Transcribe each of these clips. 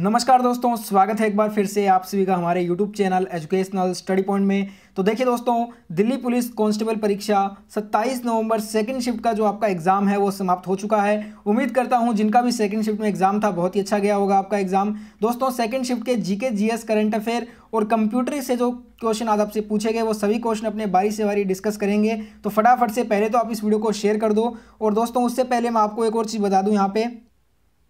नमस्कार दोस्तों स्वागत है एक बार फिर से आप सभी का हमारे YouTube channel Educational Study Point में तो देखिए दोस्तों दिल्ली पुलिस कांस्टेबल परीक्षा 27 नवंबर सेकंड शिफ्ट का जो आपका एग्ज़ाम है वो समाप्त हो चुका है उम्मीद करता हूं जिनका भी सेकंड शिफ्ट में एग्ज़ाम था बहुत ही अच्छा गया होगा आपका एग्ज़ाम दोस्तों सेकंड शिफ्ट के जीके जीएस करंट अफेयर और कंप्यूटर से जो क्वेश्चन आज आपसे पूछे गए वो सभी क्वेश्चन अपने बारी से बारी डिस्कस करेंगे तो फटाफट से पहले तो आप इस वीडियो को शेयर कर दो और दोस्तों उससे पहले मैं आपको एक और चीज़ बता दूँ यहाँ पर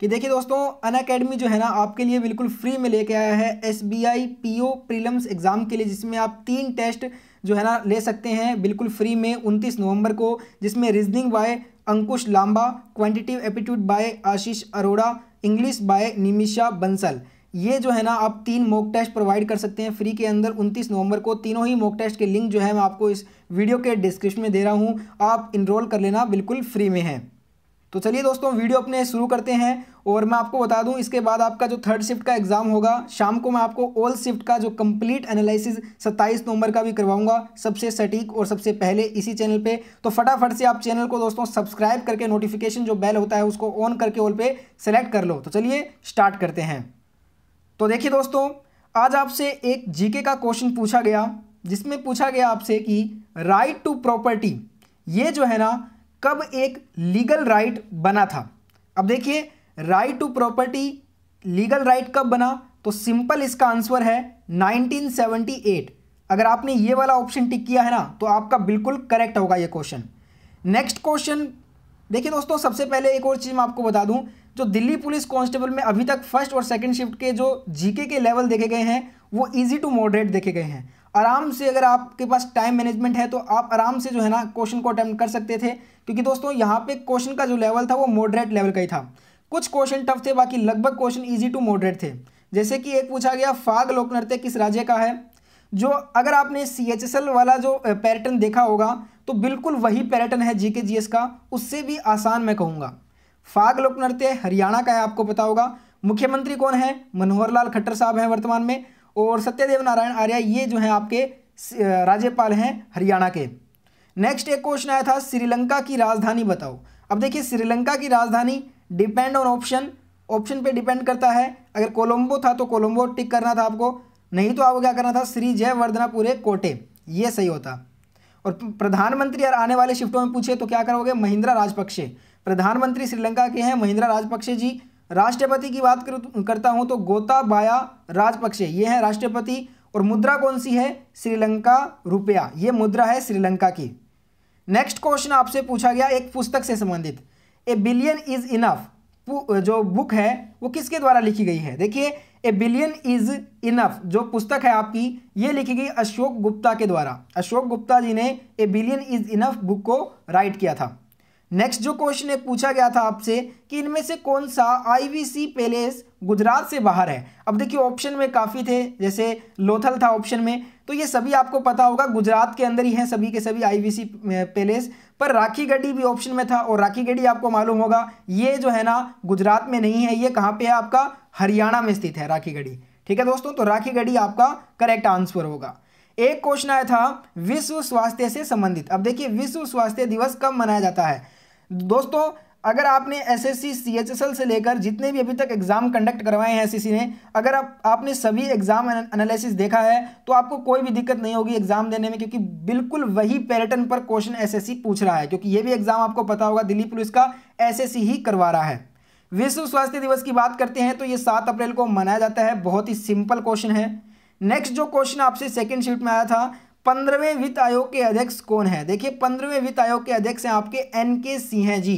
कि देखिए दोस्तों अन अकेडमी जो है ना आपके लिए बिल्कुल फ्री में लेके आया है S B I P O prelims exam के लिए जिसमें आप तीन टेस्ट जो है ना ले सकते हैं बिल्कुल फ्री में 29 नवंबर को जिसमें reasoning by Ankush Lamba quantitative aptitude by Ashish Arora English by Nimisha Bansal ये जो है ना आप तीन मॉक टेस्ट प्रोवाइड कर सकते हैं फ्री के अंदर 29 नवंबर को तीनों ही मॉक टेस्ट के लिंक जो है मैं आपको इस वीडियो के डिस्क्रिप्शन में दे रहा हूँ आप इनरोल कर लेना बिल्कुल फ्री में है तो चलिए दोस्तों वीडियो अपने शुरू करते हैं और मैं आपको बता दूं इसके बाद आपका जो थर्ड शिफ्ट का एग्ज़ाम होगा शाम को मैं आपको ऑल शिफ्ट का जो कंप्लीट एनालिसिस 27 नवंबर का भी करवाऊंगा सबसे सटीक और सबसे पहले इसी चैनल पे तो फटाफट से आप चैनल को दोस्तों सब्सक्राइब करके नोटिफिकेशन जो बेल होता है उसको ऑन करके ऑल पे सेलेक्ट कर लो तो चलिए स्टार्ट करते हैं तो देखिए दोस्तों आज आपसे एक जीके का क्वेश्चन पूछा गया जिसमें पूछा गया आपसे कि राइट टू प्रॉपर्टी ये जो है ना कब एक लीगल राइट बना था अब देखिए right to property legal right कब बना तो सिंपल इसका आंसर है 1978 अगर आपने ये वाला ऑप्शन टिक किया है ना तो आपका बिल्कुल करेक्ट होगा ये क्वेश्चन नेक्स्ट क्वेश्चन देखिए दोस्तों सबसे पहले एक और चीज़ मैं आपको बता दूं जो दिल्ली पुलिस कांस्टेबल में अभी तक फर्स्ट और सेकंड शिफ्ट के जो जीके के लेवल देखे गए हैं वो इजी टू मॉडरेट देखे गए हैं आराम से अगर आपके पास टाइम मैनेजमेंट है तो आप आराम से जो है ना क्वेश्चन को अटैम्प्ट कर सकते थे क्योंकि दोस्तों यहाँ पे क्वेश्चन का जो लेवल था वो मॉडरेट लेवल का ही था कुछ क्वेश्चन टफ थे बाकी लगभग क्वेश्चन ईजी टू मॉडरेट थे जैसे कि एक पूछा गया फाग लोक नृत्य किस राज्य का है जो अगर आपने सी वाला जो पैटर्न देखा होगा तो बिल्कुल वही पैटर्न है जी के का उससे भी आसान मैं कहूँगा फाग लोक नृत्य हरियाणा का है आपको पता होगा मुख्यमंत्री कौन है मनोहर लाल खट्टर साहब हैं वर्तमान में और सत्यदेव नारायण आर्या ये जो हैं आपके राज्यपाल हैं हरियाणा के नेक्स्ट एक क्वेश्चन आया था श्रीलंका की राजधानी बताओ अब देखिए श्रीलंका की राजधानी डिपेंड ऑन ऑप्शन ऑप्शन पे डिपेंड करता है अगर कोलंबो था तो कोलंबो टिक करना था आपको नहीं तो आपको क्या करना था श्री जयवर्धनापुरे कोटे ये सही होता और प्रधानमंत्री यार आने वाले शिफ्टों में पूछे तो क्या करोगे महिंद्रा राजपक्षे प्रधानमंत्री श्रीलंका के हैं महिंद्रा राजपक्षे जी राष्ट्रपति की बात करता हूं तो गोताबाया राजपक्षे ये हैं राष्ट्रपति और मुद्रा कौन सी है श्रीलंका रुपया ये मुद्रा है श्रीलंका की नेक्स्ट क्वेश्चन आपसे पूछा गया एक पुस्तक से संबंधित ए बिलियन इज इनफ जो बुक है वो किसके द्वारा लिखी गई है देखिए ए बिलियन इज इनफ जो पुस्तक है आपकी ये लिखी गई अशोक गुप्ता के द्वारा अशोक गुप्ता जी ने a billion is enough book को राइट किया था नेक्स्ट जो क्वेश्चन है पूछा गया था आपसे कि इनमें से कौन सा आईवीसी पैलेस गुजरात से बाहर है अब देखिए ऑप्शन में काफ़ी थे जैसे लोथल था ऑप्शन में तो ये सभी आपको पता होगा गुजरात के अंदर ही हैं सभी के सभी आईवीसी पैलेस पर राखी गढ़ी भी ऑप्शन में था और राखी गढ़ी आपको मालूम होगा ये जो है ना गुजरात में नहीं है ये कहाँ पे है आपका हरियाणा में स्थित है राखी गढ़ी ठीक है दोस्तों तो राखी गढ़ी आपका करेक्ट आंसर होगा एक क्वेश्चन आया था विश्व स्वास्थ्य से संबंधित अब देखिए विश्व स्वास्थ्य दिवस कब मनाया जाता है दोस्तों अगर आपने S S C C H S L से लेकर जितने भी अभी तक एग्ज़ाम कंडक्ट करवाए हैं एस ने अगर आप आपने सभी एग्ज़ाम एनालिसिस देखा है तो आपको कोई भी दिक्कत नहीं होगी एग्ज़ाम देने में क्योंकि बिल्कुल वही पैटर्न पर क्वेश्चन एसएससी पूछ रहा है क्योंकि ये भी एग्ज़ाम आपको पता होगा दिल्ली पुलिस का एस ही करवा रहा है विश्व स्वास्थ्य दिवस की बात करते हैं तो ये सात अप्रैल को मनाया जाता है बहुत ही सिंपल क्वेश्चन है नेक्स्ट जो क्वेश्चन आपसे सेकेंड शिफ्ट में आया था पंद्रहवें वित्त आयोग के अध्यक्ष कौन है देखिए पंद्रहवें वित्त आयोग के अध्यक्ष हैं आपके N K Singh ji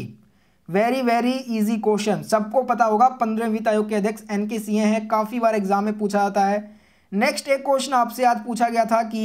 very very easy question सबको पता होगा पंद्रहवें वित्त आयोग के अध्यक्ष एन के सिंह हैं काफ़ी बार एग्जाम में पूछा जाता है नेक्स्ट एक क्वेश्चन आपसे आज पूछा गया था कि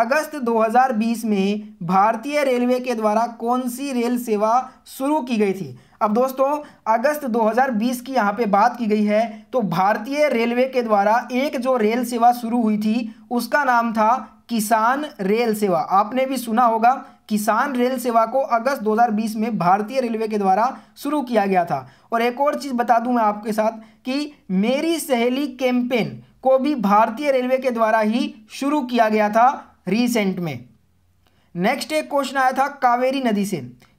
अगस्त 2020 में भारतीय रेलवे के द्वारा कौन सी रेल सेवा शुरू की गई थी अब दोस्तों अगस्त 2020 की यहाँ पे बात की गई है तो भारतीय रेलवे के द्वारा एक जो रेल सेवा शुरू हुई थी उसका नाम था किसान रेल सेवा आपने भी सुना होगा किसान रेल सेवा को अगस्त 2020 में भारतीय रेलवे के द्वारा शुरू किया गया था और एक और चीज़ बता दूं मैं आपके साथ कि मेरी सहेली कैंपेन को भी भारतीय रेलवे के द्वारा ही शुरू किया गया था रिसेंट में नेक्स्ट एक क्वेश्चन आया था कावेरी नदी से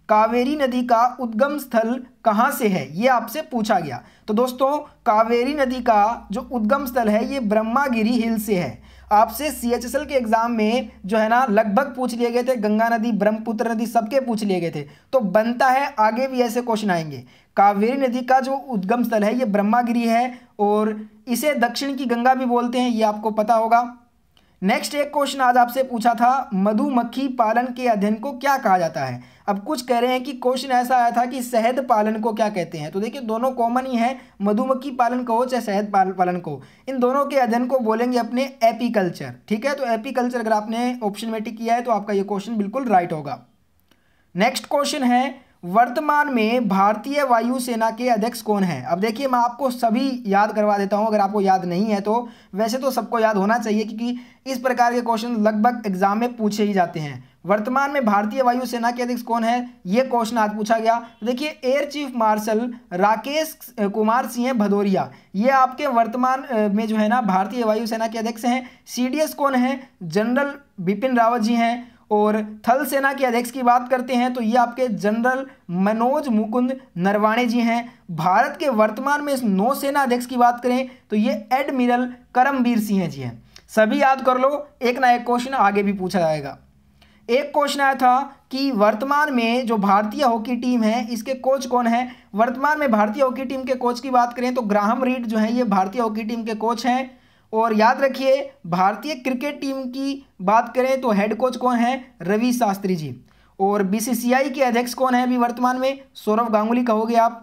कावेरी नदी का उद्गम स्थल कहाँ से है ये आपसे पूछा गया तो दोस्तों कावेरी नदी का जो उद्गम स्थल है ये ब्रह्मागिरी हिल से है आपसे सी एच एस एल के एग्जाम में जो है ना लगभग पूछ लिए गए थे गंगा नदी ब्रह्मपुत्र नदी सबके पूछ लिए गए थे तो बनता है आगे भी ऐसे क्वेश्चन आएंगे कावेरी नदी का जो उद्गम स्थल है ये ब्रह्मागिरी है और इसे दक्षिण की गंगा भी बोलते हैं ये आपको पता होगा नेक्स्ट एक क्वेश्चन आज आपसे पूछा था मधुमक्खी पालन के अध्ययन को क्या कहा जाता है अब कुछ कह रहे हैं कि क्वेश्चन ऐसा आया था कि शहद पालन को क्या कहते हैं तो देखिए दोनों कॉमन ही है मधुमक्खी पालन कहो चाहे शहद पालन कहो इन दोनों के अध्ययन को बोलेंगे अपने एपीकल्चर ठीक है तो एपीकल्चर अगर आपने ऑप्शन में टिक किया है तो आपका ये क्वेश्चन बिल्कुल राइट होगा नेक्स्ट क्वेश्चन है वर्तमान में भारतीय वायुसेना के अध्यक्ष कौन है अब देखिए मैं आपको सभी याद करवा देता हूं अगर आपको याद नहीं है तो वैसे तो सबको याद होना चाहिए क्योंकि इस प्रकार के क्वेश्चन लगभग एग्जाम में पूछे ही जाते हैं वर्तमान में भारतीय वायुसेना के अध्यक्ष कौन है ये क्वेश्चन आज पूछा गया तो देखिए air chief marshal Rakesh Kumar Singh Bhadauria ये आपके वर्तमान में जो है ना भारतीय वायुसेना के अध्यक्ष हैं सीडीएस कौन है जनरल बिपिन रावत जी हैं और थल सेना के अध्यक्ष की बात करते हैं तो ये आपके जनरल मनोज मुकुंद नरवाणे जी हैं भारत के वर्तमान में इस नौसेना अध्यक्ष की बात करें तो ये एडमिरल करमवीर सिंह जी हैं सभी याद कर लो एक ना एक क्वेश्चन आगे भी पूछा जाएगा एक क्वेश्चन आया था कि वर्तमान में जो भारतीय हॉकी टीम है इसके कोच कौन है वर्तमान में भारतीय हॉकी टीम के कोच की बात करें तो ग्राहम रीड जो है ये भारतीय हॉकी टीम के कोच हैं और याद रखिए भारतीय क्रिकेट टीम की बात करें तो हेड कोच कौन है रवि शास्त्री जी और बीसीसीआई के अध्यक्ष कौन है अभी वर्तमान में सौरभ गांगुली कहोगे आप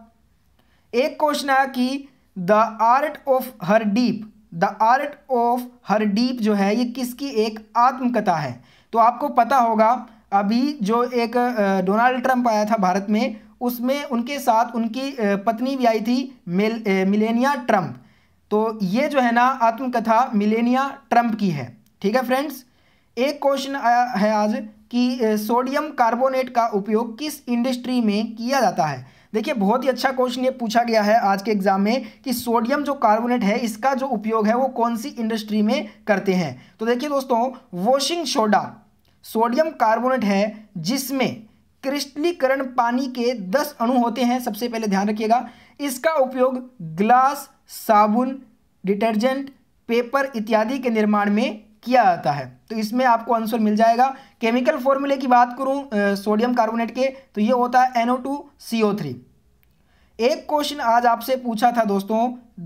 एक क्वेश्चन आया कि the art of her deal the art of her deal जो है ये किसकी एक आत्मकथा है तो आपको पता होगा अभी जो एक डोनाल्ड ट्रंप आया था भारत में उसमें उनके साथ उनकी पत्नी भी आई थी मिल मिलेनिया ट्रंप तो ये जो है ना आत्मकथा मिलेनिया ट्रंप की है ठीक है फ्रेंड्स एक क्वेश्चन आया है आज कि सोडियम कार्बोनेट का उपयोग किस इंडस्ट्री में किया जाता है देखिए बहुत ही अच्छा क्वेश्चन ये पूछा गया है आज के एग्जाम में कि सोडियम जो कार्बोनेट है इसका जो उपयोग है वो कौन सी इंडस्ट्री में करते हैं तो देखिए दोस्तों वॉशिंग सोडा सोडियम कार्बोनेट है जिसमें क्रिस्टलीकरण पानी के दस अणु होते हैं सबसे पहले ध्यान रखिएगा इसका उपयोग ग्लास साबुन डिटर्जेंट पेपर इत्यादि के निर्माण में किया जाता है तो इसमें आपको आंसर मिल जाएगा केमिकल फॉर्मूले की बात करूं सोडियम कार्बोनेट के तो ये होता है N O two C O three एक क्वेश्चन आज आपसे पूछा था दोस्तों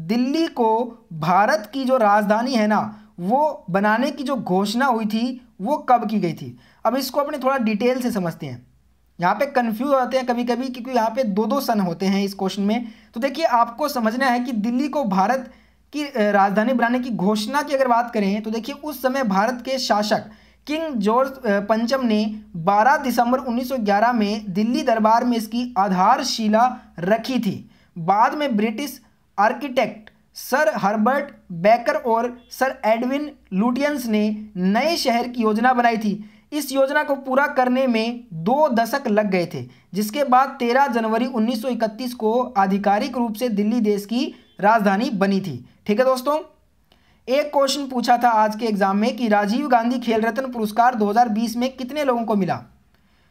दिल्ली को भारत की जो राजधानी है ना वो बनाने की जो घोषणा हुई थी वो कब की गई थी अब इसको अपने थोड़ा डिटेल से समझते हैं यहाँ पे कंफ्यूज होते हैं कभी कभी क्योंकि यहाँ पे दो दो सन होते हैं इस क्वेश्चन में तो देखिए आपको समझना है कि दिल्ली को भारत कि राजधानी बनाने की घोषणा की अगर बात करें तो देखिए उस समय भारत के शासक किंग जॉर्ज पंचम ने 12 दिसंबर 1911 में दिल्ली दरबार में इसकी आधारशिला रखी थी बाद में British architect sir Herbert Baker और सर एडविन लुटियंस ने नए शहर की योजना बनाई थी इस योजना को पूरा करने में दो दशक लग गए थे जिसके बाद 13 जनवरी 1931 को आधिकारिक रूप से दिल्ली देश की राजधानी बनी थी ठीक है दोस्तों एक क्वेश्चन पूछा था आज के एग्जाम में कि राजीव गांधी खेल रत्न पुरस्कार 2020 में कितने लोगों को मिला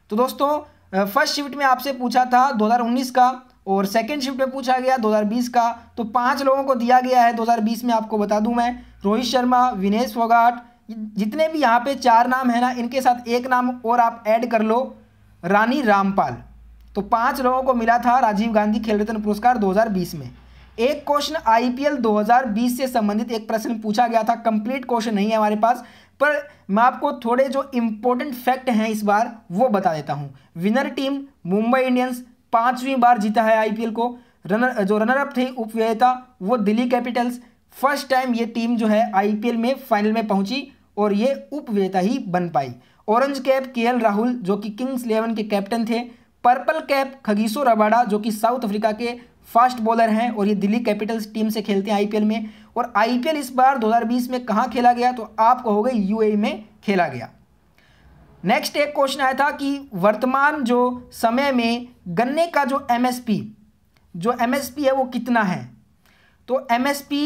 तो दोस्तों फर्स्ट शिफ्ट में आपसे पूछा था 2019 का और सेकंड शिफ्ट में पूछा गया 2020 का तो पांच लोगों को दिया गया है 2020 में आपको बता दूं मैं रोहित शर्मा विनेश फोगाट जितने भी यहाँ पे चार नाम है ना इनके साथ एक नाम और आप ऐड कर लो रानी रामपाल तो पांच लोगों को मिला था राजीव गांधी खेल रत्न पुरस्कार दो में एक क्वेश्चन आईपीएल 2020 से संबंधित एक प्रश्न पूछा गया था कंप्लीट क्वेश्चन नहीं है हमारे पास पर मैं आपको थोड़े जो इम्पोर्टेंट फैक्ट हैं इस बार वो बता देता हूं विनर टीम मुंबई इंडियंस पांचवीं बार जीता है आईपीएल को रनर जो रनर अप थी उपविजेता वो दिल्ली कैपिटल्स फर्स्ट टाइम ये टीम जो है आईपीएल में फाइनल में पहुंची और ये उपविजेता ही बन पाई ऑरेंज कैप के राहुल जो कि किंग्स इलेवन के कैप्टन थे पर्पल कैप खगीसो रबाडा जो कि साउथ अफ्रीका के फास्ट बॉलर हैं और ये दिल्ली कैपिटल्स टीम से खेलते हैं आईपीएल में और आईपीएल इस बार 2020 में कहाँ खेला गया तो आप कहोगे यूएई में खेला गया नेक्स्ट एक क्वेश्चन आया था कि वर्तमान जो समय में गन्ने का जो एमएसपी जो एमएसपी है वो कितना है तो एमएसपी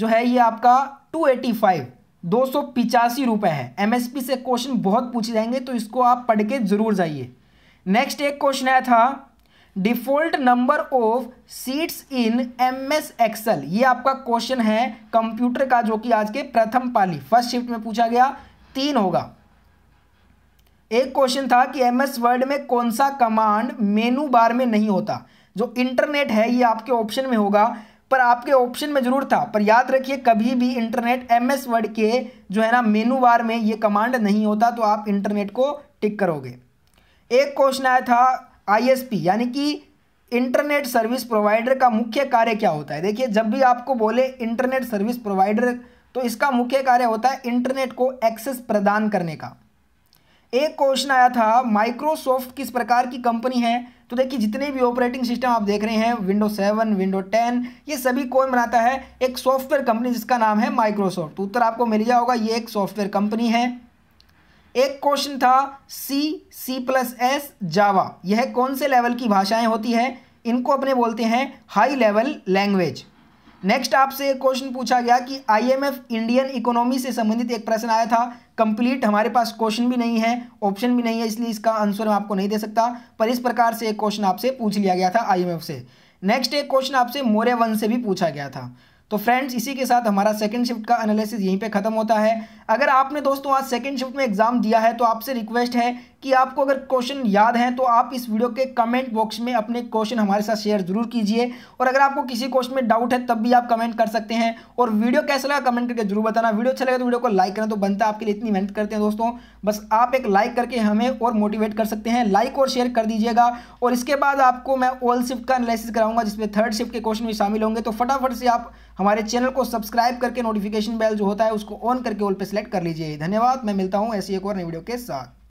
जो है ये आपका टू एटी फाइव दो सौ पिचासी रुपये है एमएसपी से क्वेश्चन बहुत पूछे जाएंगे तो इसको आप पढ़ के ज़रूर जाइए नेक्स्ट एक क्वेश्चन आया था default number of sheets in M S Excel ये आपका क्वेश्चन है कंप्यूटर का जो कि आज के प्रथम पाली फर्स्ट शिफ्ट में पूछा गया तीन होगा एक क्वेश्चन था कि एम एस वर्ड में कौन सा कमांड मेनू बार में नहीं होता जो इंटरनेट है ये आपके ऑप्शन में होगा पर आपके ऑप्शन में जरूर था पर याद रखिए कभी भी इंटरनेट एम एस वर्ड के जो है ना मेनू बार में ये कमांड नहीं होता तो आप इंटरनेट को टिक करोगे एक क्वेश्चन आया था आईएसपी यानी कि इंटरनेट सर्विस प्रोवाइडर का मुख्य कार्य क्या होता है देखिए जब भी आपको बोले इंटरनेट सर्विस प्रोवाइडर तो इसका मुख्य कार्य होता है इंटरनेट को एक्सेस प्रदान करने का एक क्वेश्चन आया था माइक्रोसॉफ्ट किस प्रकार की कंपनी है तो देखिए जितने भी ऑपरेटिंग सिस्टम आप देख रहे हैं विंडो सेवन विंडो टेन ये सभी कौन बनाता है एक सॉफ्टवेयर कंपनी जिसका नाम है माइक्रोसॉफ्ट तो उत्तर आपको मिल गया होगा ये एक सॉफ्टवेयर कंपनी है एक क्वेश्चन था सी सी प्लस एस जावा यह कौन से लेवल की भाषाएं होती हैं इनको अपने बोलते हैं हाई लेवल लैंग्वेज नेक्स्ट आपसे एक क्वेश्चन पूछा गया कि आईएमएफ इंडियन इकोनॉमी से संबंधित एक प्रश्न आया था कंप्लीट हमारे पास क्वेश्चन भी नहीं है ऑप्शन भी नहीं है इसलिए इसका आंसर मैं आपको नहीं दे सकता पर इस प्रकार से एक क्वेश्चन आपसे पूछ लिया गया था आईएमएफ से नेक्स्ट एक क्वेश्चन आपसे मोरे वन से भी पूछा गया था तो फ्रेंड्स इसी के साथ हमारा सेकंड शिफ्ट का एनालिसिस यहीं पे ख़त्म होता है अगर आपने दोस्तों आज सेकंड शिफ्ट में एग्ज़ाम दिया है तो आपसे रिक्वेस्ट है कि आपको अगर क्वेश्चन याद हैं तो आप इस वीडियो के कमेंट बॉक्स में अपने क्वेश्चन हमारे साथ शेयर जरूर कीजिए और अगर आपको किसी क्वेश्चन में डाउट है तब भी आप कमेंट कर सकते हैं और वीडियो कैसा लगा कमेंट करके जरूर बताना वीडियो अच्छा लगे तो वीडियो को लाइक करना तो बनता है आपके लिए इतनी मेहनत करते हैं दोस्तों बस आप एक लाइक करके हमें और मोटिवेट कर सकते हैं लाइक और शेयर कर दीजिएगा और इसके बाद आपको मैं ऑल शिफ्ट का एनालिसिस कराऊंगा जिसमें थर्ड शिफ्ट के क्वेश्चन भी शामिल होंगे तो फटाफट से आप हमारे चैनल को सब्सक्राइब करके नोटिफिकेशन बेल जो होता है उसको ऑन करके ऑल पर सेलेक्ट कर लीजिए धन्यवाद मैं मिलता हूँ ऐसी एक और नई वीडियो के साथ